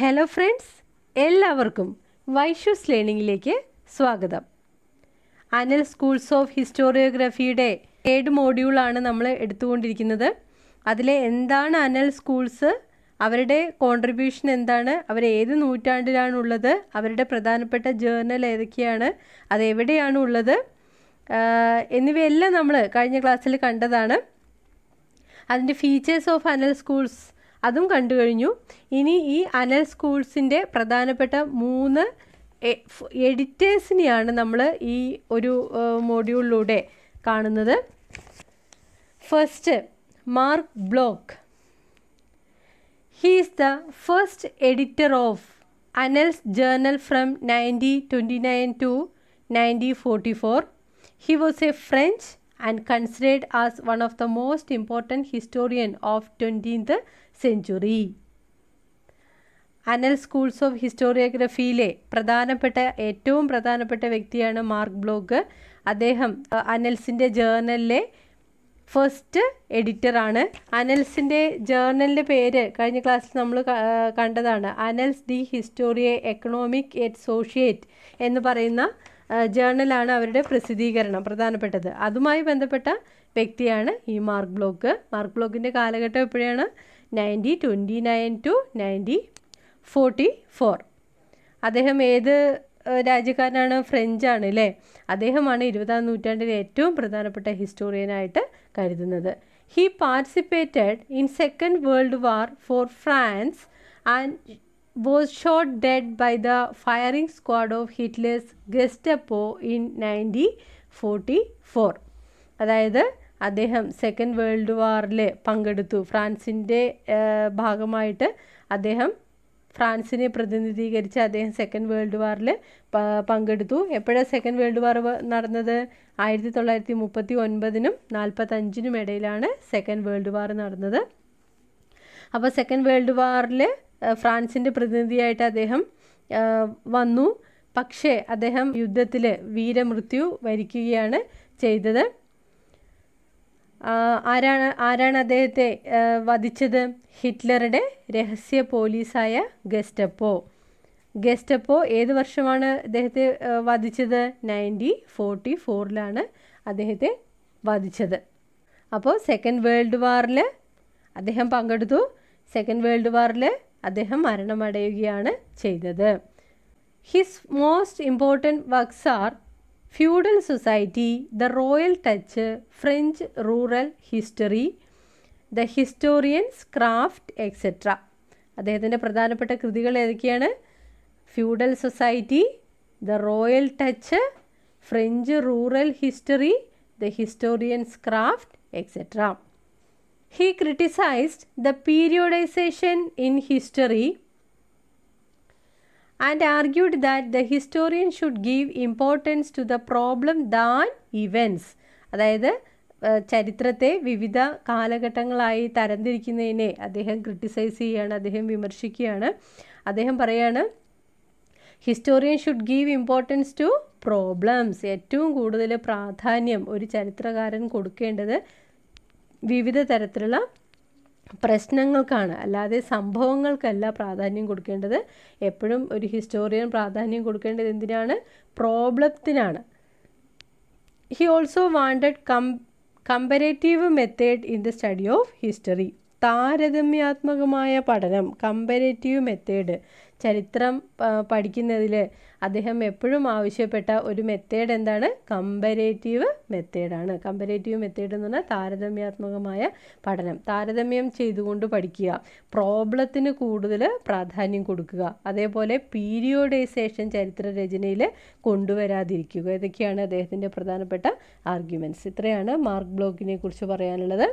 Hello friends എല്ലാവർക്കും വൈഷ്യൂസ് ലേണിംഗിലേക്ക് സ്വാഗതം അനൽ schools of ഹിസ്റ്റോറിയോഗ്രഫിയുടെ ഏഴ് മോഡ്യൂളാണ് നമ്മൾ എടുത്തുകൊണ്ടിരിക്കുന്നത് അതിലെ എന്താണ് അനൽ സ്കൂൾസ് അവരുടെ കോൺട്രിബ്യൂഷൻ എന്താണ് അവർ ഏത് നൂറ്റാണ്ടിലാണുള്ളത് അവരുടെ പ്രധാനപ്പെട്ട ജേർണൽ ഏതൊക്കെയാണ് അത് എവിടെയാണ് ഉള്ളത് എന്നിവയെല്ലാം നമ്മൾ കഴിഞ്ഞ ക്ലാസ്സിൽ കണ്ടതാണ് അതിൻ്റെ ഫീച്ചേഴ്സ് ഓഫ് അനൽ സ്കൂൾസ് അതും കണ്ടു കഴിഞ്ഞു ഇനി ഈ അനൽ സ്കൂൾസിൻ്റെ പ്രധാനപ്പെട്ട മൂന്ന് എഡിറ്റേഴ്സിനെയാണ് നമ്മൾ ഈ ഒരു മോഡ്യൂളിലൂടെ കാണുന്നത് first Marc Bloch he's the first editor of Annales journal from nineteen twenty nine to nineteen forty four he was a French and considered as one of the most important historian of 20th century Annales schools of ഹിസ്റ്റോറിയോഗ്രഫിയിലെ പ്രധാനപ്പെട്ട ഏറ്റവും പ്രധാനപ്പെട്ട വ്യക്തിയാണ് mark blog അദ്ദേഹം അനൽസിൻ്റെ ജേർണലിലെ first എഡിറ്ററാണ് അനൽസിൻ്റെ ജേർണലിൻ്റെ പേര് കഴിഞ്ഞ ക്ലാസ്സിൽ നമ്മൾ കണ്ടതാണ് Annales d' histoire economique et sociale എന്ന് പറയുന്ന ജേർണലാണ് അവരുടെ പ്രസിദ്ധീകരണം പ്രധാനപ്പെട്ടത് അതുമായി ബന്ധപ്പെട്ട വ്യക്തിയാണ് ഈ മാർക്ക് ബ്ലോക്ക് മാർക്ക് ബ്ലോക്കിൻ്റെ കാലഘട്ടം എപ്പോഴാണ് nineteen twenty nine to nineteen forty four അദ്ദേഹം ഏത് രാജ്യക്കാരനാണ് ഫ്രഞ്ചാണ് അല്ലേ അദ്ദേഹമാണ് ഇരുപതാം നൂറ്റാണ്ടിലെ ഏറ്റവും പ്രധാനപ്പെട്ട ഹിസ്റ്റോറിയനായിട്ട് കരുതുന്നത് he participated in second world war for France and was shot dead by the firing squad of Hitler's Gestapo in 1944. അതായത് അദ്ദേഹം സെക്കൻഡ് വേൾഡ് വാറിൽ പങ്കെടുത്തു ഫ്രാൻസിൻ്റെ ഭാഗമായിട്ട് അദ്ദേഹം ഫ്രാൻസിനെ പ്രതിനിധീകരിച്ച് അദ്ദേഹം സെക്കൻഡ് വേൾഡ് വാറിൽ പങ്കെടുത്തു എപ്പോഴാണ് സെക്കൻഡ് വേൾഡ് വാർ നടന്നത് ആയിരത്തി തൊള്ളായിരത്തി മുപ്പത്തി ഒൻപതിനും നാൽപ്പത്തഞ്ചിനും ഇടയിലാണ് സെക്കൻഡ് വേൾഡ് വാർ നടന്നത് അപ്പോൾ സെക്കൻഡ് വേൾഡ് വാറിൽ ഫ്രാൻസിൻ്റെ പ്രതിനിധിയായിട്ട് അദ്ദേഹം വന്നു പക്ഷേ അദ്ദേഹം യുദ്ധത്തിൽ വീരമൃത്യു വരിക്കുകയാണ് ചെയ്തത് ആരാണ് ആരാണ് അദ്ദേഹത്തെ വധിച്ചത് ഹിറ്റ്ലറുടെ രഹസ്യ പോലീസായ ഗെസ്റ്റപ്പോ ഗെസ്റ്റപ്പോ ഏത് വർഷമാണ് അദ്ദേഹത്തെ വധിച്ചത് നയൻറ്റീൻ ഫോർട്ടി ഫോറിലാണ് അദ്ദേഹത്തെ വധിച്ചത് അപ്പോൾ സെക്കൻഡ് വേൾഡ് വാറിൽ അദ്ദേഹം പങ്കെടുത്തു സെക്കൻഡ് വേൾഡ് വാറിൽ അദ്ദേഹം മരണമടയുകയാണ് ചെയ്തത് his most important works are feudal society the royal touch French rural history the historian's craft etcetera അദ്ദേഹത്തിൻ്റെ പ്രധാനപ്പെട്ട കൃതികൾ ഏതൊക്കെയാണ് feudal society the royal touch French rural history the historian's craft etcetera He criticized the periodization in history and argued that the historian should give importance to the problem than events. അതായത് ചരിത്രത്തെ വിവിധ കാലഘട്ടങ്ങളായി തരംതിരിക്കുന്നതിനെ അദ്ദേഹം criticise ചെയ്യുകയാണ് അദ്ദേഹം വിമർശിക്കുകയാണ് അദ്ദേഹം പറയാണ് historian should give importance to problems ഏറ്റവും കൂടുതൽ പ്രാധാന്യം ഒരു ചരിത്രകാരൻ കൊടുക്കേണ്ടത് വിവിധ തരത്തിലുള്ള പ്രശ്നങ്ങൾക്കാണ് അല്ലാതെ സംഭവങ്ങൾക്കല്ല പ്രാധാന്യം കൊടുക്കേണ്ടത് എപ്പോഴും ഒരു ഹിസ്റ്റോറിയൻ പ്രാധാന്യം കൊടുക്കേണ്ടത് എന്തിനാണ് പ്രോബ്ലത്തിനാണ് he also wanted come comparative method in the study of history താരതമ്യാത്മകമായ പഠനം കമ്പരേറ്റീവ് മെത്തേഡ് ചരിത്രം പഠിക്കുന്നതിൽ അദ്ദേഹം എപ്പോഴും ആവശ്യപ്പെട്ട ഒരു മെത്തേഡ് എന്താണ് കമ്പരേറ്റീവ് മെത്തേഡാണ് കമ്പരേറ്റീവ് മെത്തേഡ് എന്ന് പറഞ്ഞാൽ താരതമ്യാത്മകമായ പഠനം താരതമ്യം ചെയ്തുകൊണ്ട് പഠിക്കുക പ്രോബ്ലത്തിന് കൂടുതൽ പ്രാധാന്യം കൊടുക്കുക അതേപോലെ പീരിയോഡൈസേഷൻ ചരിത്ര രചനയിൽ കൊണ്ടുവരാതിരിക്കുക ഇതൊക്കെയാണ് അദ്ദേഹത്തിൻ്റെ പ്രധാനപ്പെട്ട ആർഗ്യുമെൻറ്റ്സ് ഇത്രയാണ് മാർക്ക് ബ്ലോക്കിനെ കുറിച്ച് പറയാനുള്ളത്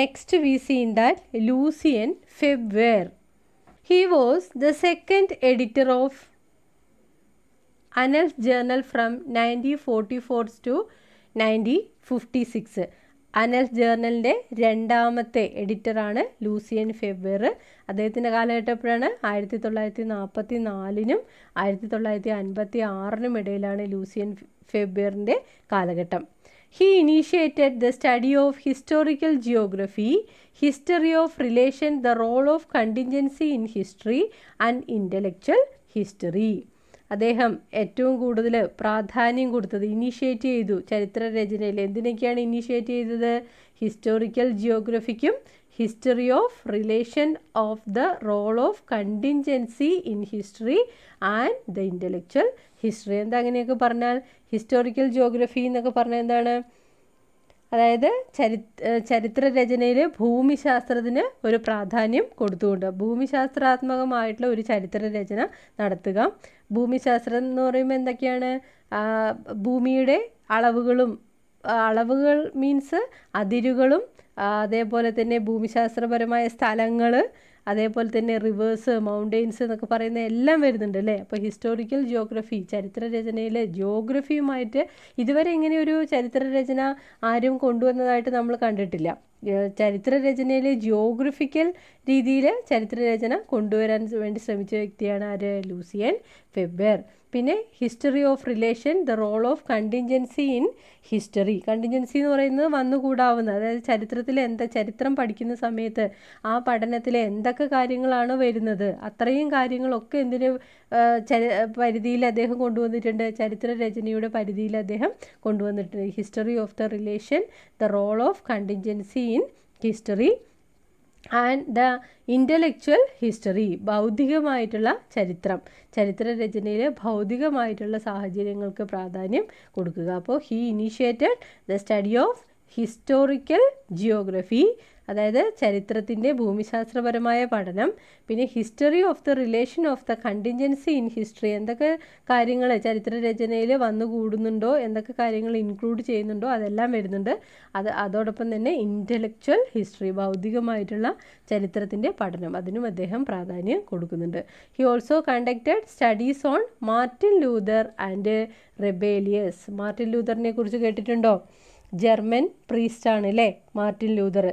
next we seen that Lucien Febvre he was the second editor of the journal from nineteen forty four to nineteen fifty six Annales ജേർണലിൻ്റെ രണ്ടാമത്തെ എഡിറ്ററാണ് ലൂസിയൻ ഫെബ്ബർ അദ്ദേഹത്തിൻ്റെ കാലഘട്ടം എപ്പോഴാണ് ആയിരത്തി തൊള്ളായിരത്തി നാൽപ്പത്തി നാലിനും ആയിരത്തി തൊള്ളായിരത്തി അൻപത്തി ആറിനും ഇടയിലാണ് ലൂസിയൻ ഫെബ്ബറിൻ്റെ കാലഘട്ടം he initiated the study of historical geography history of relation the role of contingency in history and intellectual history അദ്ദേഹം ഏറ്റവും കൂടുതൽ പ്രാധാന്യം കൊടുത്തത് ഇനീഷ്യേറ്റ് ചെയ്തു ചരിത്ര രചനയിൽ എന്തിനൊക്കെയാണ് ഇനീഷ്യേറ്റ് ചെയ്തത് ഹിസ്റ്റോറിക്കൽ ജിയോഗ്രഫിക്കും history of relation of the role of contingency in history and the intellectual history എന്താ അങ്ങനെയൊക്കെ പറഞ്ഞാൽ ഹിസ്റ്റോറിക്കൽ ജോഗ്രഫി എന്നൊക്കെ പറഞ്ഞാൽ എന്താണ് അതായത് ചരി ചരിത്ര രചനയിൽ ഭൂമിശാസ്ത്രത്തിന് ഒരു പ്രാധാന്യം കൊടുത്തുകൊണ്ട് ഭൂമിശാസ്ത്രാത്മകമായിട്ടുള്ള ഒരു ചരിത്ര രചന നടത്തുക ഭൂമിശാസ്ത്രം എന്ന് പറയുമ്പോൾ എന്തൊക്കെയാണ് ഭൂമിയുടെ അളവുകളും അളവുകൾ മീൻസ് അതിരുകളും അതേപോലെ തന്നെ ഭൂമിശാസ്ത്രപരമായ സ്ഥലങ്ങൾ അതേപോലെ തന്നെ റിവേഴ്സ് മൗണ്ടെയിൻസ് എന്നൊക്കെ പറയുന്ന എല്ലാം വരുന്നുണ്ട് അല്ലേ അപ്പോൾ ഹിസ്റ്റോറിക്കൽ ജിയോഗ്രഫി ചരിത്രരചനയിലെ ജിയോഗ്രഫിയുമായിട്ട് ഇതുവരെ ഇങ്ങനെ ഒരു ചരിത്രരചന ആരും കൊണ്ടുവന്നതായിട്ട് നമ്മൾ കണ്ടിട്ടില്ല ചരിത്ര രചനയിൽ ജിയോഗ്രഫിക്കൽ രീതിയിൽ രചന കൊണ്ടുവരാൻ വേണ്ടി ശ്രമിച്ച വ്യക്തിയാണ് ആര് ലൂസിയൻ ഫെബർ പിന്നെ history of relation the role of contingency in history contingency എന്ന് പറയുന്നത് വന്നുകൂടാവുന്ന അതായത് ചരിത്രത്തിൽ എന്താ ചരിത്രം പഠിക്കുന്ന സമയത്ത് ആ പഠനത്തിൽ എന്തൊക്കെ കാര്യങ്ങളാണ് വരുന്നത് അത്രയും കാര്യങ്ങളൊക്കെ എന്തിന് പരിധിയിൽ അദ്ദേഹം കൊണ്ടുവന്നിട്ടുണ്ട് ചരിത്ര രചനയുടെ പരിധിയിൽ അദ്ദേഹം കൊണ്ടുവന്നിട്ടുണ്ട് history of the relation the role of contingency in history and the intellectual history ബൗദ്ധികമായിട്ടുള്ള ചരിത്രം ചരിത്ര രചനയിൽ ഭൗതികമായിട്ടുള്ള സാഹചര്യങ്ങൾക്ക് പ്രാധാന്യം കൊടുക്കുക അപ്പോൾ he initiated the study of historical geography അതായത് ചരിത്രത്തിൻ്റെ ഭൂമിശാസ്ത്രപരമായ പഠനം പിന്നെ history of the relation of the contingency in history എന്തൊക്കെ കാര്യങ്ങൾ ചരിത്രരചനയിൽ വന്നു കൂടുന്നുണ്ടോ എന്തൊക്കെ കാര്യങ്ങൾ ഇൻക്ലൂഡ് ചെയ്യുന്നുണ്ടോ അതെല്ലാം വരുന്നുണ്ട് അത് അതോടൊപ്പം തന്നെ ഇൻ്റലക്ച്വൽ ഹിസ്റ്ററി ഭൗതികമായിട്ടുള്ള ചരിത്രത്തിൻ്റെ പഠനം അതിനും അദ്ദേഹം പ്രാധാന്യം കൊടുക്കുന്നുണ്ട് he also conducted studies on Martin Luther and rebellious Martin ലൂതറിനെ കുറിച്ച് കേട്ടിട്ടുണ്ടോ ജർമ്മൻ പ്രീസ്റ്റാണ് അല്ലേ മാർട്ടിൻ ലൂതർ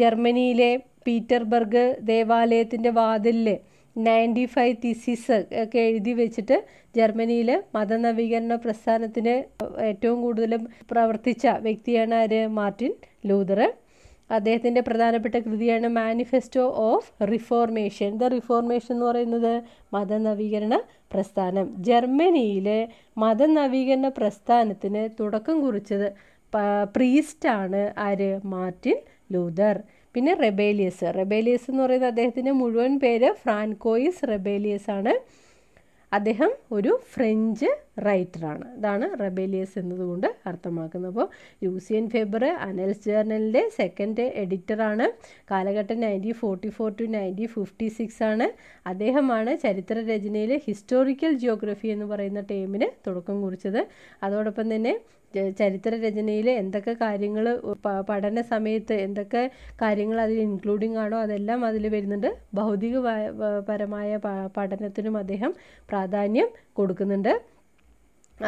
ജർമ്മനിയിലെ പീറ്റർബർഗ് ദേവാലയത്തിൻ്റെ വാതിലിൽ നയൻറ്റി ഫൈവ് തിസിസ് ഒക്കെ എഴുതി വെച്ചിട്ട് ജർമ്മനിയിൽ മതനവീകരണ പ്രസ്ഥാനത്തിന് ഏറ്റവും കൂടുതൽ പ്രവർത്തിച്ച വ്യക്തിയാണ് ആര് മാർട്ടിൻ ലൂതറ് അദ്ദേഹത്തിൻ്റെ പ്രധാനപ്പെട്ട കൃതിയാണ് manifesto of reformation the reformation എന്ന് പറയുന്നത് മതനവീകരണ പ്രസ്ഥാനം ജർമ്മനിയിലെ മതനവീകരണ പ്രസ്ഥാനത്തിന് തുടക്കം കുറിച്ചത് പ്രീസ്റ്റാണ് ആര് മാർട്ടിൻ ലൂതർ പിന്നെ റെബേലിയസ് റെബേലിയസ് എന്ന് പറയുന്നത് അദ്ദേഹത്തിൻ്റെ മുഴുവൻ പേര് ഫ്രാൻകോയിസ് റെബേലിയസ് ആണ് അദ്ദേഹം ഒരു ഫ്രഞ്ച് റൈറ്ററാണ് ഇതാണ് റെബേലിയസ് എന്നതുകൊണ്ട് അർത്ഥമാക്കുന്നത് അപ്പോൾ എൻ ഫെബർ അനൽസ് ജേർണലിൻ്റെ സെക്കൻഡ് എഡിറ്ററാണ് കാലഘട്ടം nineteen forty four to nineteen fifty six ആണ് അദ്ദേഹമാണ് ചരിത്ര രചനയിലെ ഹിസ്റ്റോറിക്കൽ ജിയോഗ്രഫി എന്ന് പറയുന്ന ടേമിന് തുടക്കം കുറിച്ചത് അതോടൊപ്പം തന്നെ ചരിത്ര രചനയിൽ എന്തൊക്കെ കാര്യങ്ങൾ പഠന സമയത്ത് എന്തൊക്കെ കാര്യങ്ങൾ അതിൽ ഇൻക്ലൂഡിങ് ആണോ അതെല്ലാം അതിൽ വരുന്നുണ്ട് ഭൗതിക പരമായ പഠനത്തിനും അദ്ദേഹം പ്രാധാന്യം കൊടുക്കുന്നുണ്ട്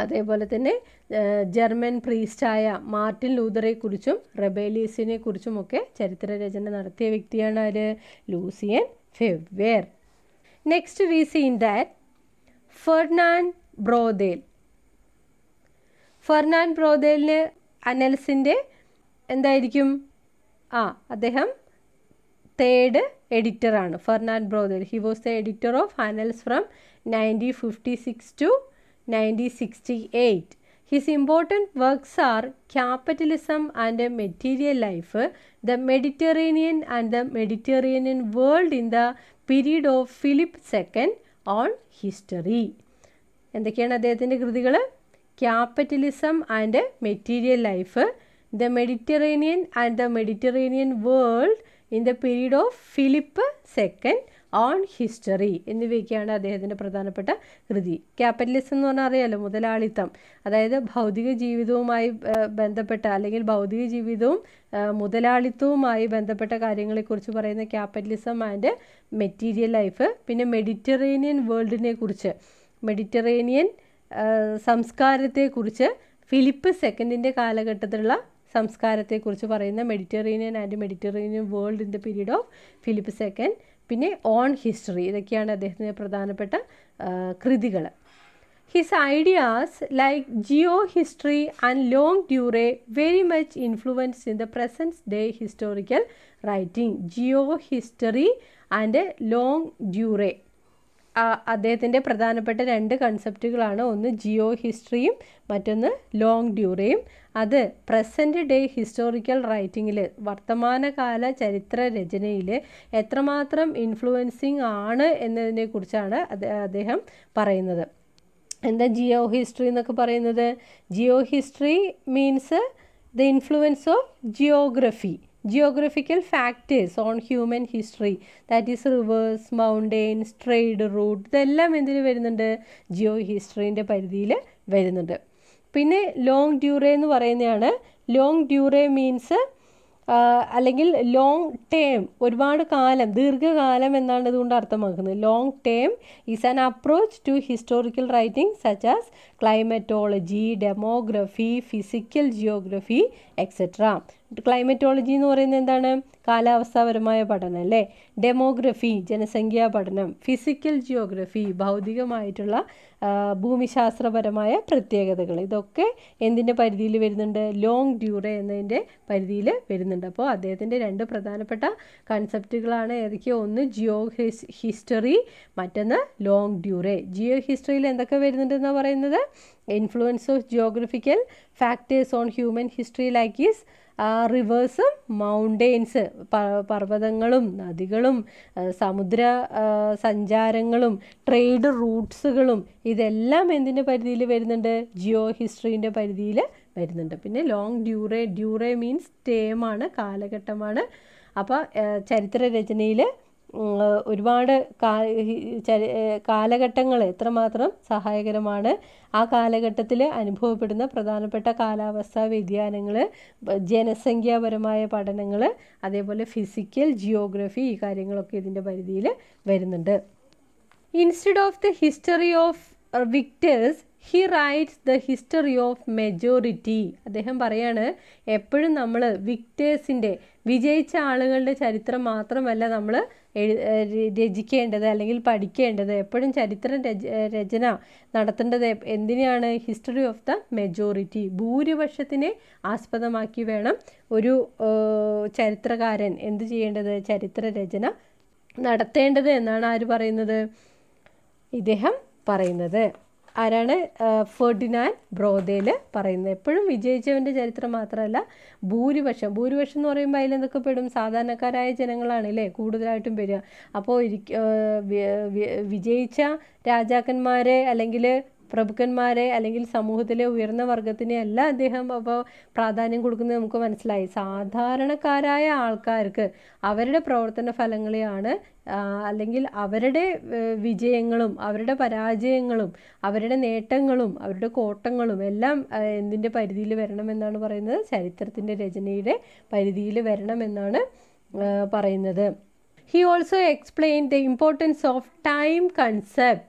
അതേപോലെ തന്നെ ജർമ്മൻ പ്രീസ്റ്റായ മാർട്ടിൻ ലൂതറെ കുറിച്ചും റെബേലിയസിനെ കുറിച്ചുമൊക്കെ ചരിത്ര രചന നടത്തിയ വ്യക്തിയാണ് ആര് Lucien Febvre next we seen that Fernand Braudel Fernand ബ്രോദേലിന് അനൽസിൻ്റെ എന്തായിരിക്കും ആ അദ്ദേഹം തേർഡ് എഡിറ്ററാണ് Fernand Braudel he was the editor of Annales from nineteen fifty six to nineteen sixty eight his important works are capitalism and a material life the Mediterranean and the Mediterranean world in the period of Philip second on history എന്തൊക്കെയാണ് അദ്ദേഹത്തിൻ്റെ കൃതികൾ capitalism and material life the Mediterranean and the Mediterranean world in the period of Philip second on history എന്നിവയൊക്കെയാണ് അദ്ദേഹത്തിൻ്റെ പ്രധാനപ്പെട്ട കൃതി capitalism എന്ന് പറഞ്ഞാൽ അറിയാലോ മുതലാളിത്തം അതായത് ഭൗതിക ജീവിതവുമായി ബന്ധപ്പെട്ട അല്ലെങ്കിൽ ഭൗതിക ജീവിതവും മുതലാളിത്തവുമായി ബന്ധപ്പെട്ട കാര്യങ്ങളെക്കുറിച്ച് പറയുന്ന ക്യാപിറ്റലിസം ആൻഡ് മെറ്റീരിയൽ ലൈഫ് പിന്നെ മെഡിറ്ററേനിയൻ വേൾഡിനെ കുറിച്ച് മെഡിറ്ററേനിയൻ സംസ്കാരത്തെക്കുറിച്ച് ഫിലിപ്പ് സെക്കൻഡിൻ്റെ കാലഘട്ടത്തിലുള്ള സംസ്കാരത്തെക്കുറിച്ച് പറയുന്ന Mediterranean and Mediterranean world in the period of Philip second പിന്നെ ഓൺ ഹിസ്റ്ററി ഇതൊക്കെയാണ് അദ്ദേഹത്തിൻ്റെ പ്രധാനപ്പെട്ട കൃതികൾ his ideas like geo history and long durée very much influence in the presence day historical writing geo history and long durée അദ്ദേഹത്തിൻ്റെ പ്രധാനപ്പെട്ട രണ്ട് കൺസെപ്റ്റുകളാണ് ഒന്ന് ജിയോ ഹിസ്റ്ററിയും മറ്റൊന്ന് ലോങ് ഡ്യൂറയും അത് പ്രസൻറ്റ് ഡേ ഹിസ്റ്റോറിക്കൽ റൈറ്റിങ്ങിൽ വർത്തമാനകാല ചരിത്ര രചനയിൽ എത്രമാത്രം ഇൻഫ്ലുവൻസിങ് ആണ് എന്നതിനെക്കുറിച്ചാണ് അദ്ദേഹം പറയുന്നത് എന്താ ജിയോ ഹിസ്റ്ററി എന്നൊക്കെ പറയുന്നത് geo history means the influence of geography geographical factors on human history that is rivers mountains trade route ഇതെല്ലാം എന്തിന് വരുന്നുണ്ട് ജിയോ ഹിസ്റ്ററിൻ്റെ പരിധിയിൽ വരുന്നുണ്ട് പിന്നെ ലോങ് ഡ്യൂറേ എന്ന് പറയുന്നതാണ് ലോങ് ഡ്യൂറേ മീൻസ് അല്ലെങ്കിൽ ലോങ് ടേം ഒരുപാട് കാലം ദീർഘകാലം എന്നാണ് ഇതുകൊണ്ട് അർത്ഥമാക്കുന്നത് long term is an approach to historical writing such as climatology demography physical geography etcetera climatology എന്ന് പറയുന്നത് എന്താണ് കാലാവസ്ഥാപരമായ പഠനം അല്ലേ ഡെമോഗ്രഫി ജനസംഖ്യാ പഠനം ഫിസിക്കൽ ജിയോഗ്രഫി ഭൗതികമായിട്ടുള്ള ഭൂമിശാസ്ത്രപരമായ പ്രത്യേകതകൾ ഇതൊക്കെ എന്തിൻ്റെ പരിധിയിൽ വരുന്നുണ്ട് ലോങ് ഡ്യൂറ എന്നതിൻ്റെ പരിധിയിൽ വരുന്നുണ്ട് അപ്പോൾ അദ്ദേഹത്തിൻ്റെ രണ്ട് പ്രധാനപ്പെട്ട കൺസെപ്റ്റുകളാണ് ഏതൊക്കെയോ ഒന്ന് ജിയോ ഹിസ്റ്ററി മറ്റൊന്ന് ലോങ് ഡ്യൂറേ ജിയോ ഹിസ്റ്ററിയിൽ എന്തൊക്കെ വരുന്നുണ്ടെന്നാണ് പറയുന്നത് influence of geographical factors on human history like is റിവേഴ്സും മൗണ്ടെയ്ൻസ് പർവ്വതങ്ങളും നദികളും സമുദ്ര സഞ്ചാരങ്ങളും ട്രേഡ് റൂട്ട്സുകളും ഇതെല്ലാം എന്തിൻ്റെ പരിധിയിൽ വരുന്നുണ്ട് ജിയോ ഹിസ്റ്ററിൻ്റെ പരിധിയിൽ വരുന്നുണ്ട് പിന്നെ ലോങ് ഡ്യൂറേ ഡ്യൂറേ മീൻസ് ടേമാണ് കാലഘട്ടമാണ് അപ്പോൾ ചരിത്ര രചനയിൽ ഒരുപാട് കാലഘട്ടങ്ങൾ എത്രമാത്രം സഹായകരമാണ് ആ കാലഘട്ടത്തിൽ അനുഭവപ്പെടുന്ന പ്രധാനപ്പെട്ട കാലാവസ്ഥാ വ്യതിയാനങ്ങൾ ജനസംഖ്യാപരമായ പഠനങ്ങൾ അതേപോലെ ഫിസിക്കൽ ജിയോഗ്രഫി ഈ കാര്യങ്ങളൊക്കെ ഇതിൻ്റെ പരിധിയിൽ വരുന്നുണ്ട് instead of the history of victors he writes the history of majority അദ്ദേഹം പറയാണ് എപ്പോഴും നമ്മൾ വിക്ടേഴ്സിൻ്റെ വിജയിച്ച ആളുകളുടെ ചരിത്രം മാത്രമല്ല നമ്മൾ രചിക്കേണ്ടത് അല്ലെങ്കിൽ പഠിക്കേണ്ടത് എപ്പോഴും ചരിത്ര രചന നടത്തേണ്ടത് എന്തിനാണ് ഹിസ്റ്ററി ഓഫ് ദ മെജോറിറ്റി ഭൂരിപക്ഷത്തിനെ ആസ്പദമാക്കി വേണം ഒരു ചരിത്രകാരൻ എന്ത് ചെയ്യേണ്ടത് ചരിത്ര രചന നടത്തേണ്ടത് എന്നാണ് ആര് പറയുന്നത് ഇദ്ദേഹം പറയുന്നത് ആരാണ് ഫെർഡിനാൻഡ് ബ്രോതേൽ പറയുന്നത് എപ്പോഴും വിജയിച്ചവൻ്റെ ചരിത്രം മാത്രമല്ല ഭൂരിപക്ഷം ഭൂരിപക്ഷം എന്ന് പറയുമ്പോൾ അതിലെന്തൊക്കെ പെടും സാധാരണക്കാരായ ജനങ്ങളാണ് അല്ലേ കൂടുതലായിട്ടും വരിക അപ്പോൾ വിജയിച്ച രാജാക്കന്മാരെ അല്ലെങ്കിൽ പ്രഭുക്കന്മാരെ അല്ലെങ്കിൽ സമൂഹത്തിലെ ഉയർന്ന വർഗത്തിനെ അല്ല അദ്ദേഹം അപ്പോൾ പ്രാധാന്യം കൊടുക്കുന്നത് നമുക്ക് മനസ്സിലായി സാധാരണക്കാരായ ആൾക്കാർക്ക് അവരുടെ പ്രവർത്തന ഫലങ്ങളെയാണ് അല്ലെങ്കിൽ അവരുടെ വിജയങ്ങളും അവരുടെ പരാജയങ്ങളും അവരുടെ നേട്ടങ്ങളും അവരുടെ കോട്ടങ്ങളും എല്ലാം എന്തിൻ്റെ പരിധിയിൽ വരണമെന്നാണ് പറയുന്നത് ചരിത്രത്തിൻ്റെ രചനയുടെ പരിധിയിൽ വരണമെന്നാണ് പറയുന്നത് he also explain the importance of time concept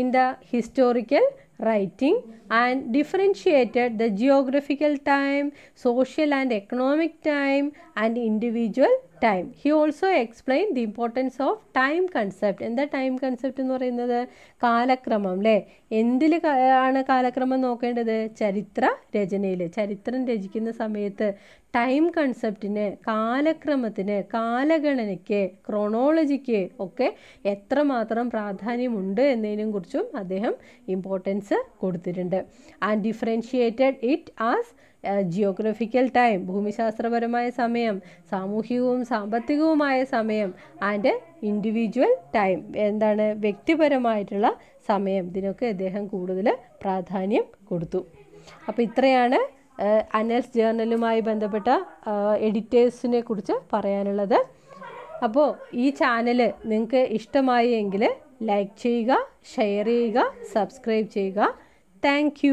in the historical writing and differentiated the geographical time, social and economic time and individual time he also explain the importance of time concept എന്താ time concept എന്ന് പറയുന്നത് കാലക്രമം അല്ലേ എന്തിൽ ആണ് കാലക്രമം നോക്കേണ്ടത് ചരിത്ര രചനയിൽ ചരിത്രം രചിക്കുന്ന സമയത്ത് ടൈം കൺസെപ്റ്റിന് കാലക്രമത്തിന് കാലഗണനയ്ക്ക് ക്രോണോളജിക്ക് ഒക്കെ എത്രമാത്രം പ്രാധാന്യമുണ്ട് എന്നതിനും കുറിച്ചും അദ്ദേഹം ഇമ്പോർട്ടൻസ് കൊടുത്തിട്ടുണ്ട് and differentiated it as geographical time ഭൂമിശാസ്ത്രപരമായ സമയം സാമൂഹികവും സാമ്പത്തികവുമായ സമയം ആൻഡ് ഇൻഡിവിജ്വൽ ടൈം എന്താണ് വ്യക്തിപരമായിട്ടുള്ള സമയം ഇതിനൊക്കെ അദ്ദേഹം കൂടുതൽ പ്രാധാന്യം കൊടുത്തു അപ്പോൾ ഇത്രയാണ് അനൽസ് ജേർണലുമായി ബന്ധപ്പെട്ട എഡിറ്റേഴ്സിനെ കുറിച്ച് പറയാനുള്ളത് അപ്പോൾ ഈ ചാനൽ നിങ്ങൾക്ക് ഇഷ്ടമായി എങ്കിൽ ലൈക്ക് ചെയ്യുക ഷെയർ ചെയ്യുക സബ്സ്ക്രൈബ് ചെയ്യുക താങ്ക്